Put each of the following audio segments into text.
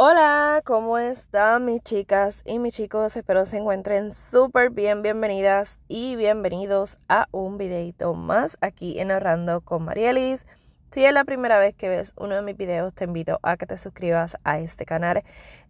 Hola, ¿cómo están mis chicas y mis chicos? Espero se encuentren súper bien, bienvenidas y bienvenidos a un videito más aquí en Ahorrando con Marielis. Si es la primera vez que ves uno de mis videos, te invito a que te suscribas a este canal.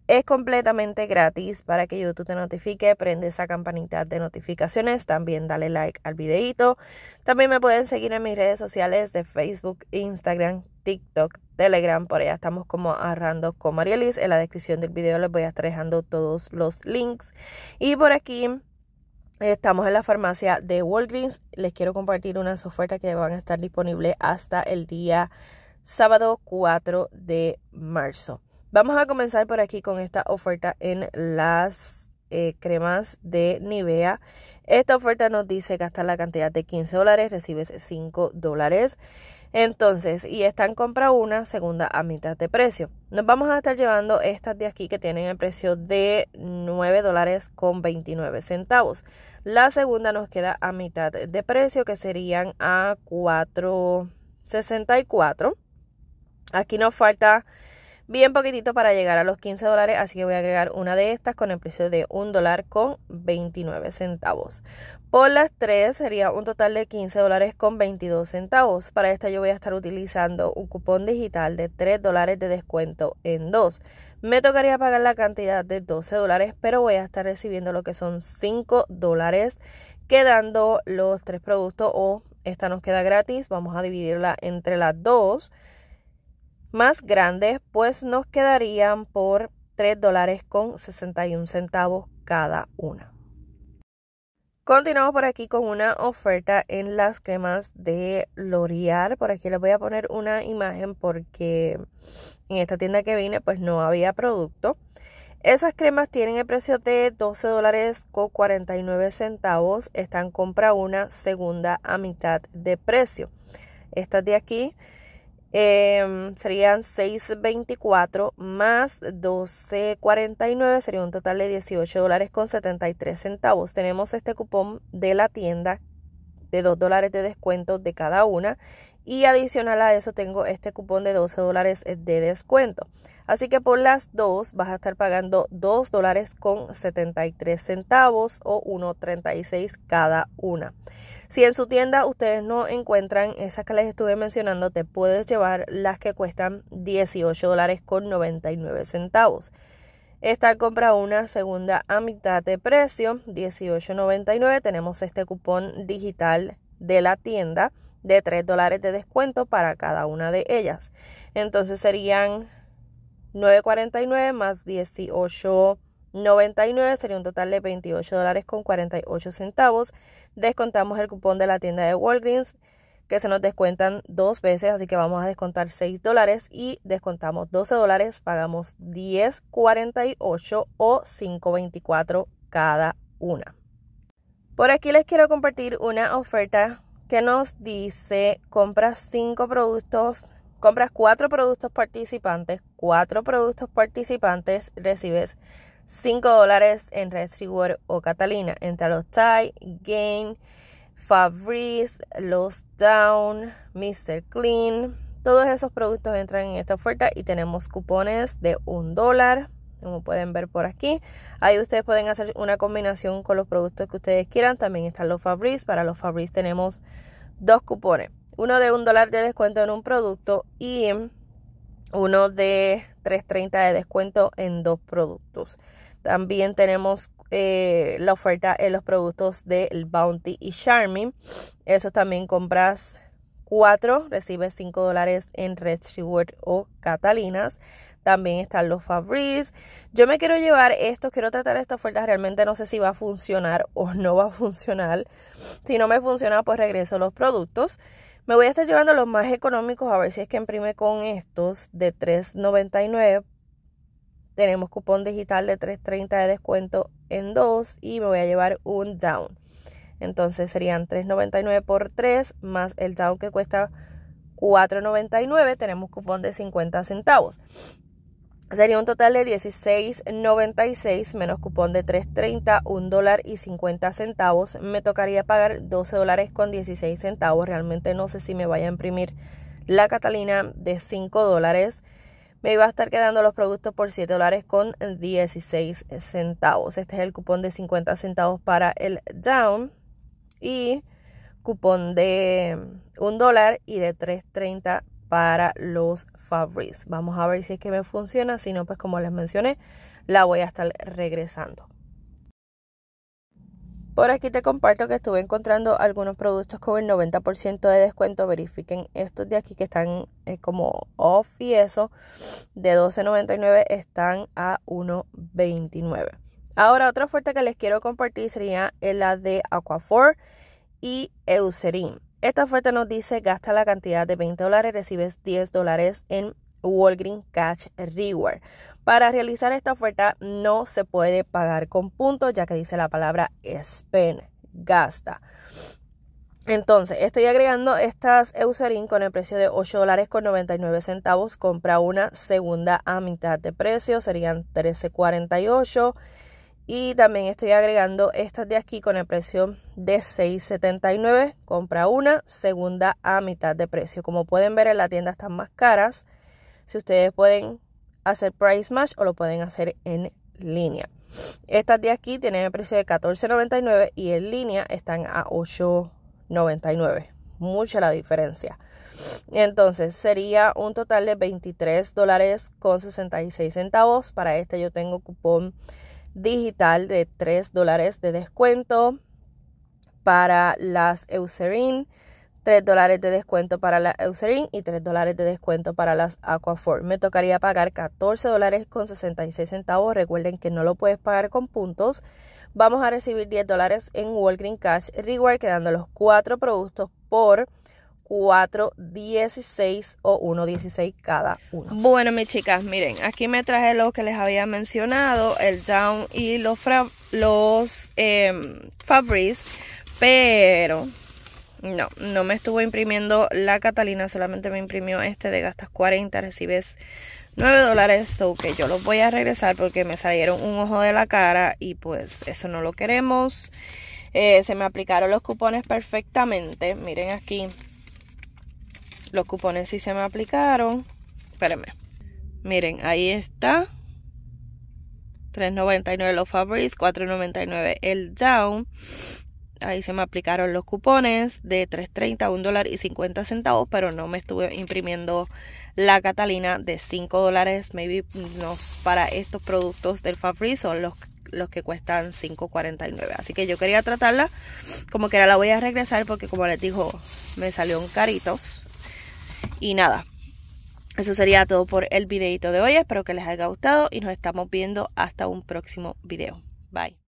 Es completamente gratis para que YouTube te notifique. Prende esa campanita de notificaciones. También dale like al videito. También me pueden seguir en mis redes sociales de Facebook, Instagram, TikTok, Telegram. Por allá estamos como Arrando con Marielis. En la descripción del video les voy a estar dejando todos los links. Y por aquí Estamos en la farmacia de Walgreens. Les quiero compartir unas ofertas que van a estar disponibles hasta el día sábado 4 de marzo. Vamos a comenzar por aquí con esta oferta en las eh, cremas de Nivea. Esta oferta nos dice gastar la cantidad de 15 dólares, recibes 5 dólares. Entonces, y está en compra una, segunda a mitad de precio. Nos vamos a estar llevando estas de aquí que tienen el precio de 9 dólares con 29 centavos. La segunda nos queda a mitad de precio que serían a 4.64. Aquí nos falta bien poquitito para llegar a los 15 dólares, así que voy a agregar una de estas con el precio de 1 dólar con 29 centavos. Por las tres sería un total de 15 dólares con 22 centavos. Para esta yo voy a estar utilizando un cupón digital de 3 dólares de descuento en dos. Me tocaría pagar la cantidad de 12 dólares, pero voy a estar recibiendo lo que son 5 dólares, quedando los tres productos o esta nos queda gratis. Vamos a dividirla entre las dos más grandes, pues nos quedarían por 3 dólares con 61 centavos cada una. Continuamos por aquí con una oferta en las cremas de L'Oreal. Por aquí les voy a poner una imagen porque en esta tienda que vine pues no había producto. Esas cremas tienen el precio de 12 dólares con 49 centavos. Están compra una segunda a mitad de precio. Estas de aquí Em, serían 6.24 más 12.49, sería un total de 18 dólares con 73 centavos. Tenemos este cupón de la tienda de 2 dólares de descuento de cada una y adicional a eso tengo este cupón de 12 dólares de descuento. Así que por las dos vas a estar pagando 2 dólares con 73 centavos o 1.36 cada una. Si en su tienda ustedes no encuentran esas que les estuve mencionando, te puedes llevar las que cuestan 18 dólares con 99 centavos. Esta compra una segunda a mitad de precio, 18.99. Tenemos este cupón digital de la tienda de 3 dólares de descuento para cada una de ellas. Entonces serían 9.49 más 18.99 sería un total de 28 dólares con 48 centavos descontamos el cupón de la tienda de Walgreens que se nos descuentan dos veces, así que vamos a descontar 6 dólares y descontamos 12 dólares, pagamos 10.48 o 5.24 cada una. Por aquí les quiero compartir una oferta que nos dice compras 5 productos, compras 4 productos participantes, 4 productos participantes, recibes 5 dólares en Red World o Catalina. Entre los Tide, Gain, Fabrice, Los Down, Mr. Clean. Todos esos productos entran en esta oferta y tenemos cupones de un dólar, como pueden ver por aquí. Ahí ustedes pueden hacer una combinación con los productos que ustedes quieran. También están los Fabrice. Para los Fabrice tenemos dos cupones. Uno de un dólar de descuento en un producto y uno de 3.30 de descuento en dos productos. También tenemos eh, la oferta en los productos del Bounty y Charming. Eso también compras 4, recibes 5 dólares en Red Reward o Catalinas. También están los Fabrice. Yo me quiero llevar estos, quiero tratar esta oferta. Realmente no sé si va a funcionar o no va a funcionar. Si no me funciona, pues regreso los productos. Me voy a estar llevando los más económicos a ver si es que imprime con estos de $3.99. Tenemos cupón digital de $3.30 de descuento en dos y me voy a llevar un down. Entonces serían $3.99 por 3 más el down que cuesta $4.99. Tenemos cupón de 50 centavos. Sería un total de 16.96 menos cupón de 3.30, 1 dólar y 50 centavos. Me tocaría pagar 12 dólares con 16 centavos. Realmente no sé si me vaya a imprimir la Catalina de 5 dólares. Me iba a estar quedando los productos por 7 dólares con 16 centavos. Este es el cupón de 50 centavos para el down y cupón de 1 dólar y de 3.30 para los Vamos a ver si es que me funciona, si no, pues como les mencioné, la voy a estar regresando. Por aquí te comparto que estuve encontrando algunos productos con el 90% de descuento. Verifiquen estos de aquí que están eh, como off y eso. De $12.99 están a $1.29. Ahora otra oferta que les quiero compartir sería la de Aquafor y Eucerin. Esta oferta nos dice gasta la cantidad de 20 dólares, recibes 10 dólares en Walgreen Cash Reward. Para realizar esta oferta no se puede pagar con puntos ya que dice la palabra spend, gasta. Entonces, estoy agregando estas Eucerin con el precio de 8 dólares con 99 centavos. Compra una segunda a mitad de precio, serían 13.48. Y también estoy agregando estas de aquí con el precio de 6.79. Compra una, segunda a mitad de precio. Como pueden ver en la tienda están más caras. Si ustedes pueden hacer price match o lo pueden hacer en línea. Estas de aquí tienen el precio de 14.99 y en línea están a 8.99. Mucha la diferencia. Entonces sería un total de $23.66. dólares Para este yo tengo cupón digital de 3 dólares de descuento para las Eucerin, 3 dólares de descuento para las Eucerin y 3 dólares de descuento para las Aquaphor. Me tocaría pagar 14 dólares con 66 centavos. Recuerden que no lo puedes pagar con puntos. Vamos a recibir 10 dólares en Walgreens Cash Reward, quedando los 4 productos por 16 o 1.16 cada uno. Bueno, mis chicas, miren, aquí me traje lo que les había mencionado, el down y los, los em, pero no, no me estuvo imprimiendo la Catalina, solamente me imprimió este de gastas 40, recibes 9 dólares, so que yo los voy a regresar porque me salieron un ojo de la cara y pues eso no lo queremos. Eh, se me aplicaron los cupones perfectamente, miren aquí, los cupones sí se me aplicaron. Espérenme. Miren, ahí está. 3.99 los Fabrics, 4.99 el Down. Ahí se me aplicaron los cupones de 3.30 dólar y 50 centavos, pero no me estuve imprimiendo la Catalina de 5 dólares. Maybe nos, para estos productos del Fabric son los los que cuestan 5.49. Así que yo quería tratarla como que era la voy a regresar porque como les dijo, me salieron caritos. Y nada, eso sería todo por el videito de hoy. Espero que les haya gustado y nos estamos viendo hasta un próximo video. Bye.